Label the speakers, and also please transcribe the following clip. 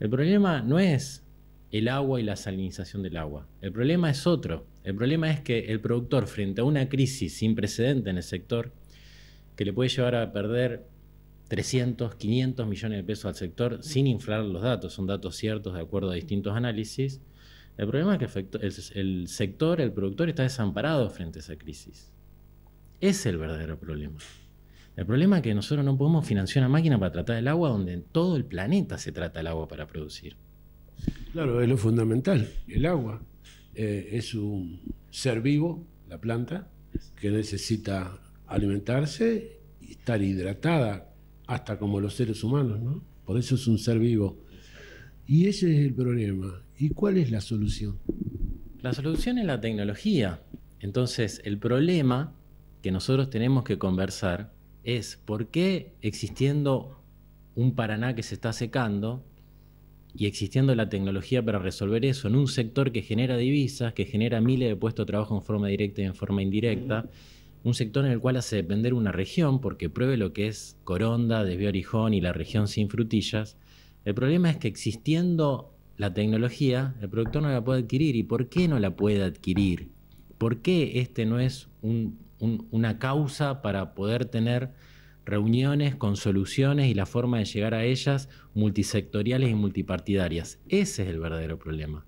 Speaker 1: El problema no es el agua y la salinización del agua. El problema es otro. El problema es que el productor, frente a una crisis sin precedente en el sector, que le puede llevar a perder 300, 500 millones de pesos al sector sin inflar los datos, son datos ciertos de acuerdo a distintos análisis, el problema es que el, sector, el productor está desamparado frente a esa crisis. es el verdadero problema. El problema es que nosotros no podemos financiar una máquina para tratar el agua donde en todo el planeta se trata el agua para producir.
Speaker 2: Claro, es lo fundamental. El agua eh, es un ser vivo, la planta, que necesita alimentarse y estar hidratada, hasta como los seres humanos, ¿no? Por eso es un ser vivo. Y ese es el problema. ¿Y cuál es la solución?
Speaker 1: La solución es la tecnología. Entonces, el problema que nosotros tenemos que conversar es por qué existiendo un Paraná que se está secando y existiendo la tecnología para resolver eso en un sector que genera divisas, que genera miles de puestos de trabajo en forma directa y en forma indirecta, un sector en el cual hace depender una región, porque pruebe lo que es Coronda, Desvío Orijón y la región sin frutillas, el problema es que existiendo la tecnología, el productor no la puede adquirir. ¿Y por qué no la puede adquirir? ¿Por qué este no es un, una causa para poder tener reuniones con soluciones y la forma de llegar a ellas multisectoriales y multipartidarias. Ese es el verdadero problema.